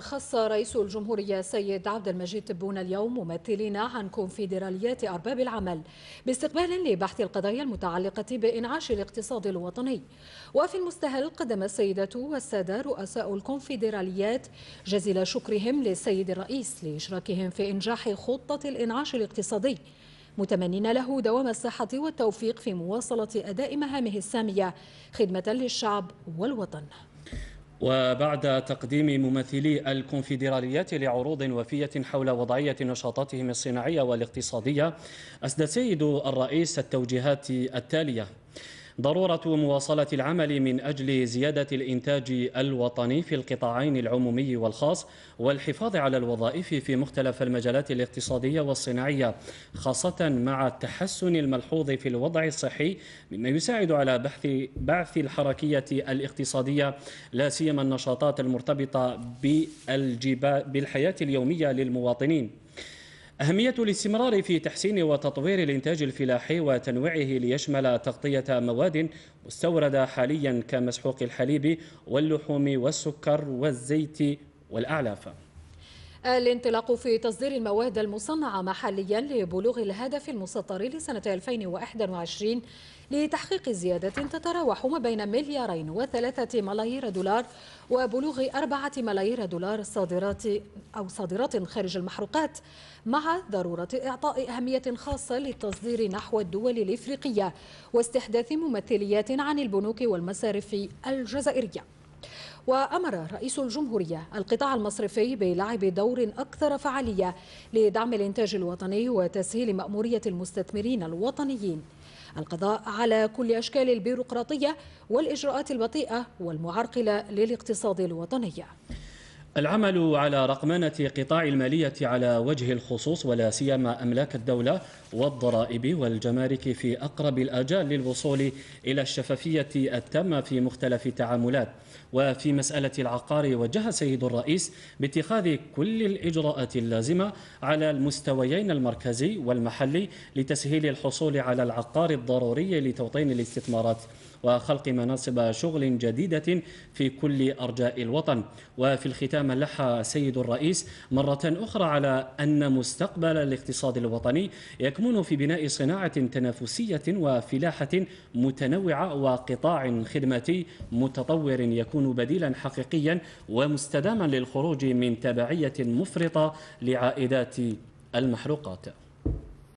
خص رئيس الجمهورية سيد عبد المجيد تبون اليوم ممثلين عن كونفدراليات أرباب العمل باستقبال لبحث القضايا المتعلقة بإنعاش الاقتصاد الوطني وفي المستهل قدم السيدة والسادة رؤساء الكونفدراليات جزيل شكرهم للسيد الرئيس لإشراكهم في إنجاح خطة الإنعاش الاقتصادي متمنين له دوام الصحة والتوفيق في مواصلة أداء مهامه السامية خدمة للشعب والوطن وبعد تقديم ممثلي الكونفدراليات لعروض وفية حول وضعية نشاطاتهم الصناعية والاقتصادية أسدى سيد الرئيس التوجيهات التالية ضرورة مواصلة العمل من أجل زيادة الإنتاج الوطني في القطاعين العمومي والخاص والحفاظ على الوظائف في مختلف المجالات الاقتصادية والصناعية خاصة مع التحسن الملحوظ في الوضع الصحي مما يساعد على بحث بعث الحركية الاقتصادية لا سيما النشاطات المرتبطة بالحياة اليومية للمواطنين أهمية الاستمرار في تحسين وتطوير الإنتاج الفلاحي وتنويعه ليشمل تغطية مواد مستوردة حاليا كمسحوق الحليب واللحوم والسكر والزيت والأعلاف الانطلاق في تصدير المواد المصنعة محليا لبلوغ الهدف المسطر لسنة 2021 لتحقيق زيادة تتراوح ما بين مليارين وثلاثة ملايير دولار وبلوغ أربعة ملايير دولار صادرات أو صادرات خارج المحروقات مع ضرورة إعطاء أهمية خاصة للتصدير نحو الدول الإفريقية واستحداث ممثليات عن البنوك والمصارف الجزائرية وأمر رئيس الجمهورية القطاع المصرفي بلعب دور أكثر فعالية لدعم الإنتاج الوطني وتسهيل مأمورية المستثمرين الوطنيين القضاء على كل أشكال البيروقراطية والإجراءات البطيئة والمعرقلة للاقتصاد الوطني العمل على رقمنة قطاع المالية على وجه الخصوص ولا سيما أملاك الدولة والضرائب والجمارك في أقرب الآجال للوصول إلى الشفافية التامة في مختلف التعاملات وفي مسألة العقار وجه سيد الرئيس باتخاذ كل الإجراءات اللازمة على المستويين المركزي والمحلي لتسهيل الحصول على العقار الضروري لتوطين الاستثمارات وخلق مناصب شغل جديدة في كل أرجاء الوطن وفي الختام كما ملح سيد الرئيس مرة أخرى على أن مستقبل الاقتصاد الوطني يكمن في بناء صناعة تنافسية وفلاحة متنوعة وقطاع خدماتي متطور يكون بديلا حقيقيا ومستداما للخروج من تبعية مفرطة لعائدات المحروقات